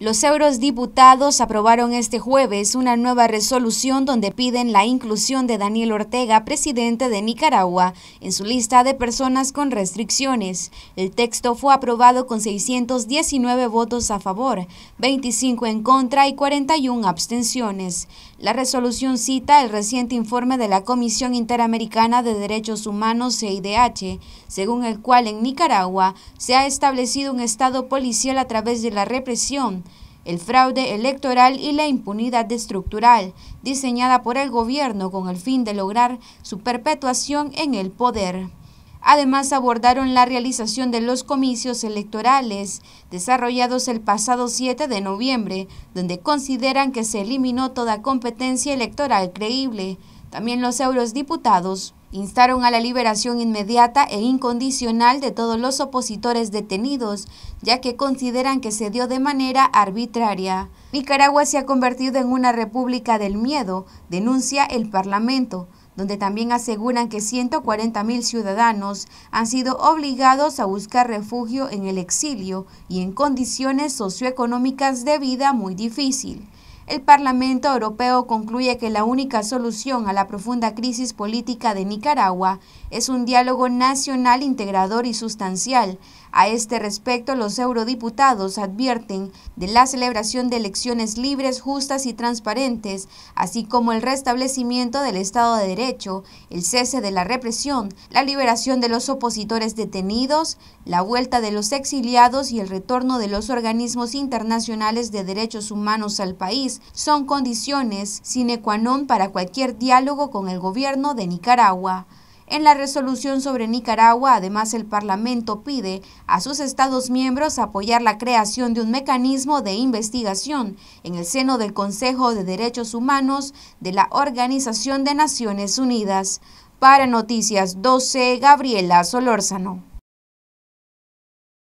Los eurodiputados aprobaron este jueves una nueva resolución donde piden la inclusión de Daniel Ortega, presidente de Nicaragua, en su lista de personas con restricciones. El texto fue aprobado con 619 votos a favor, 25 en contra y 41 abstenciones. La resolución cita el reciente informe de la Comisión Interamericana de Derechos Humanos, CIDH, según el cual en Nicaragua se ha establecido un Estado policial a través de la represión, el fraude electoral y la impunidad estructural, diseñada por el gobierno con el fin de lograr su perpetuación en el poder. Además, abordaron la realización de los comicios electorales desarrollados el pasado 7 de noviembre, donde consideran que se eliminó toda competencia electoral creíble. También los eurodiputados instaron a la liberación inmediata e incondicional de todos los opositores detenidos, ya que consideran que se dio de manera arbitraria. Nicaragua se ha convertido en una república del miedo, denuncia el Parlamento donde también aseguran que 140.000 ciudadanos han sido obligados a buscar refugio en el exilio y en condiciones socioeconómicas de vida muy difícil. El Parlamento Europeo concluye que la única solución a la profunda crisis política de Nicaragua es un diálogo nacional integrador y sustancial, a este respecto, los eurodiputados advierten de la celebración de elecciones libres, justas y transparentes, así como el restablecimiento del Estado de Derecho, el cese de la represión, la liberación de los opositores detenidos, la vuelta de los exiliados y el retorno de los organismos internacionales de derechos humanos al país son condiciones sine qua non para cualquier diálogo con el gobierno de Nicaragua. En la resolución sobre Nicaragua, además, el Parlamento pide a sus Estados miembros apoyar la creación de un mecanismo de investigación en el seno del Consejo de Derechos Humanos de la Organización de Naciones Unidas. Para Noticias 12, Gabriela Solórzano.